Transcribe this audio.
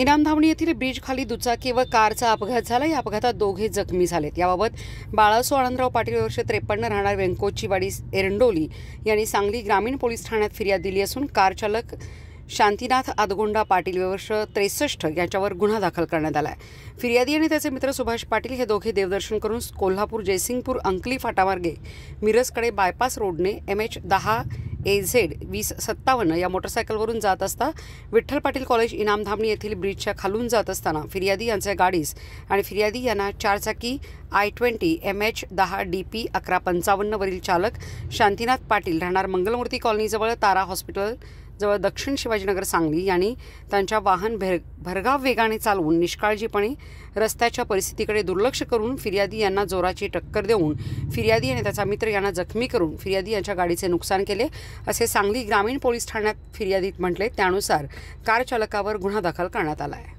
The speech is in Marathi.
इनामधावणी येथील ब्रिजखाली दुचाकी व कारचा अपघात झाला या अपघातात दोघे जखमी झालेत याबाबत बाळासो आनंदराव पाटील वर्ष त्रेपन्न राहणार वेंकोचीवाडी एरंडोली यांनी सांगली ग्रामीण पोलीस ठाण्यात फिर्याद दिली असून कारचालक शांतीनाथ आदगोंडा पाटील वर्ष त्रेसष्ट यांच्यावर गुन्हा दाखल करण्यात आला आहे फिर्यादी आणि त्याचे मित्र सुभाष पाटील हे दोघे देवदर्शन करून कोल्हापूर जयसिंगपूर अंकली फाटामार्गे मिरजकडे बायपास रोडने एम एच दहा ए झेड वीस सत्तावन्न या मोटरसायकलवरून जात असता विठ्ठल पाटील कॉलेज इनामधामणी येथील ब्रिजच्या खालून जात असताना फिर्यादी यांच्या गाडीस आणि फिर्यादी यांना चारचाकी आय ट्वेंटी एम एच दहा डी पी अकरा पंचावन्नवरील चालक शांतीनाथ पाटील राहणार मंगलमूर्ती कॉलनीजवळ तारा हॉस्पिटल जवळ दक्षिण शिवाजीनगर सांगली यांनी त्यांच्या वाहन भर भरगाव वेगाने चालवून निष्काळजीपणे रस्त्याच्या परिस्थितीकडे दुर्लक्ष करून फिर्यादी यांना जोराची टक्कर देऊन फिर्यादी आणि त्याचा मित्र यांना जखमी करून फिर्यादी यांच्या गाडीचे नुकसान केले असे सांगली ग्रामीण पोलीस ठाण्यात फिर्यादीत म्हटले त्यानुसार कार चालकावर गुन्हा दाखल करण्यात आला आहे